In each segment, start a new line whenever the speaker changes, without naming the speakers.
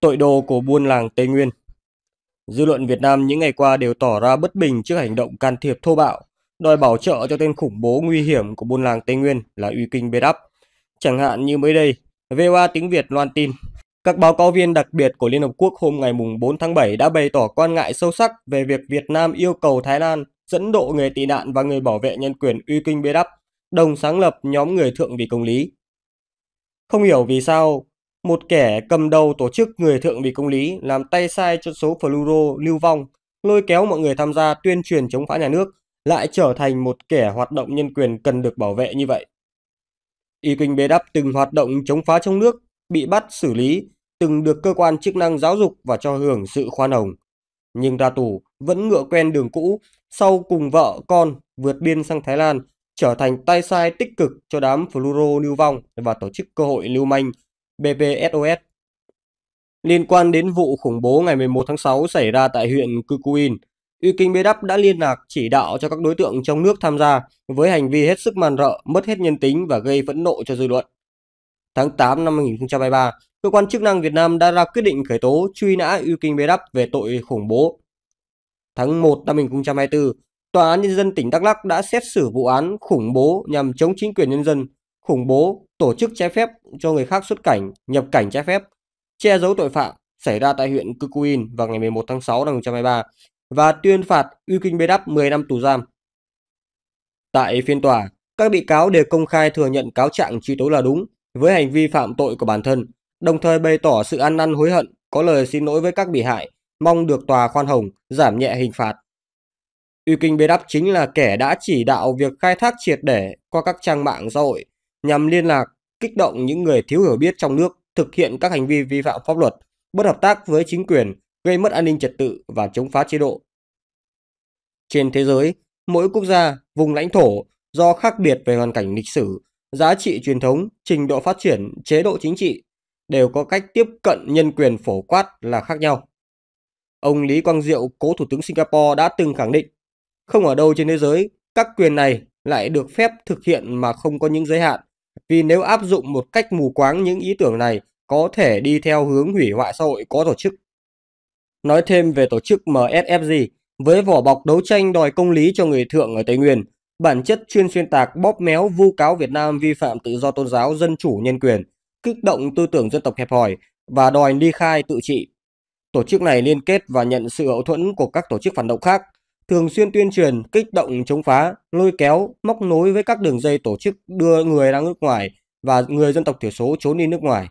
tội đồ của buôn làng Tây Nguyên. Dư luận Việt Nam những ngày qua đều tỏ ra bất bình trước hành động can thiệp thô bạo, đòi bảo trợ cho tên khủng bố nguy hiểm của buôn làng Tây Nguyên là Uy Kinh Bê Đắp. Chẳng hạn như mới đây, VOA tiếng Việt loan tin, các báo cáo viên đặc biệt của Liên Hợp Quốc hôm ngày 4 tháng 7 đã bày tỏ quan ngại sâu sắc về việc Việt Nam yêu cầu Thái Lan dẫn độ người tị nạn và người bảo vệ nhân quyền Uy Kinh Bê Đắp, đồng sáng lập nhóm người thượng vì công lý. Không hiểu vì sao một kẻ cầm đầu tổ chức người thượng vì công lý làm tay sai cho số Fluro lưu vong, lôi kéo mọi người tham gia tuyên truyền chống phá nhà nước, lại trở thành một kẻ hoạt động nhân quyền cần được bảo vệ như vậy. Y Quỳnh bế đắp từng hoạt động chống phá trong nước, bị bắt xử lý, từng được cơ quan chức năng giáo dục và cho hưởng sự khoan hồng. Nhưng ra tù vẫn ngựa quen đường cũ, sau cùng vợ con vượt biên sang Thái Lan, trở thành tay sai tích cực cho đám Fluro lưu vong và tổ chức cơ hội lưu manh BPSOS Liên quan đến vụ khủng bố ngày 11 tháng 6 xảy ra tại huyện Kukuin, Uy Kinh Bê Đắp đã liên lạc chỉ đạo cho các đối tượng trong nước tham gia với hành vi hết sức man rợ, mất hết nhân tính và gây phẫn nộ cho dư luận. Tháng 8 năm 2023, cơ quan chức năng Việt Nam đã ra quyết định khởi tố truy nã Uy Kinh Bê Đắp về tội khủng bố. Tháng 1 năm 2024, Tòa án Nhân dân tỉnh Đắk Lắc đã xét xử vụ án khủng bố nhằm chống chính quyền nhân dân khủng bố, tổ chức trái phép cho người khác xuất cảnh, nhập cảnh trái phép, che giấu tội phạm xảy ra tại huyện Cư Cuin vào ngày 11 tháng 6 năm 2023 và tuyên phạt Uy Kinh Bê Đắp 10 năm tù giam. Tại phiên tòa, các bị cáo đều công khai thừa nhận cáo trạng truy tố là đúng với hành vi phạm tội của bản thân, đồng thời bày tỏ sự ăn năn hối hận, có lời xin lỗi với các bị hại, mong được tòa khoan hồng, giảm nhẹ hình phạt. Uy Kinh Bê Đắp chính là kẻ đã chỉ đạo việc khai thác triệt để qua các trang mạng xã hội nhằm liên lạc, kích động những người thiếu hiểu biết trong nước thực hiện các hành vi vi phạm pháp luật, bất hợp tác với chính quyền, gây mất an ninh trật tự và chống phá chế độ. Trên thế giới, mỗi quốc gia, vùng lãnh thổ do khác biệt về hoàn cảnh lịch sử, giá trị truyền thống, trình độ phát triển, chế độ chính trị đều có cách tiếp cận nhân quyền phổ quát là khác nhau. Ông Lý Quang Diệu, cố thủ tướng Singapore đã từng khẳng định, không ở đâu trên thế giới các quyền này lại được phép thực hiện mà không có những giới hạn vì nếu áp dụng một cách mù quáng những ý tưởng này có thể đi theo hướng hủy hoại xã hội có tổ chức. Nói thêm về tổ chức MSFG, với vỏ bọc đấu tranh đòi công lý cho người thượng ở Tây Nguyên, bản chất chuyên xuyên tạc bóp méo vu cáo Việt Nam vi phạm tự do tôn giáo dân chủ nhân quyền, kích động tư tưởng dân tộc hẹp hòi và đòi ly khai tự trị. Tổ chức này liên kết và nhận sự hậu thuẫn của các tổ chức phản động khác, thường xuyên tuyên truyền, kích động chống phá, lôi kéo, móc nối với các đường dây tổ chức đưa người ra nước ngoài và người dân tộc thiểu số trốn đi nước ngoài.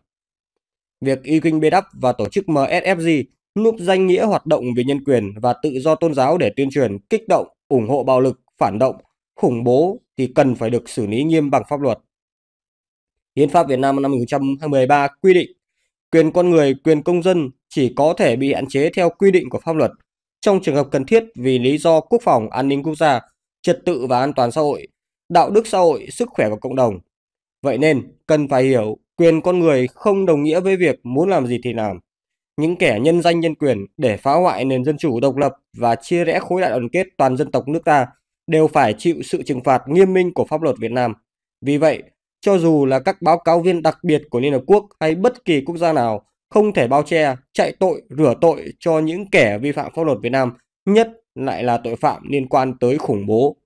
Việc Y Kinh Bê Đắp và tổ chức MSFG núp danh nghĩa hoạt động về nhân quyền và tự do tôn giáo để tuyên truyền, kích động, ủng hộ bạo lực, phản động, khủng bố thì cần phải được xử lý nghiêm bằng pháp luật. Hiến pháp Việt Nam năm 1913 quy định quyền con người, quyền công dân chỉ có thể bị hạn chế theo quy định của pháp luật trong trường hợp cần thiết vì lý do quốc phòng, an ninh quốc gia, trật tự và an toàn xã hội, đạo đức xã hội, sức khỏe của cộng đồng. Vậy nên, cần phải hiểu quyền con người không đồng nghĩa với việc muốn làm gì thì làm. Những kẻ nhân danh nhân quyền để phá hoại nền dân chủ độc lập và chia rẽ khối đại đoàn kết toàn dân tộc nước ta đều phải chịu sự trừng phạt nghiêm minh của pháp luật Việt Nam. Vì vậy, cho dù là các báo cáo viên đặc biệt của Liên Hợp Quốc hay bất kỳ quốc gia nào không thể bao che, chạy tội, rửa tội cho những kẻ vi phạm pháp luật Việt Nam, nhất lại là tội phạm liên quan tới khủng bố,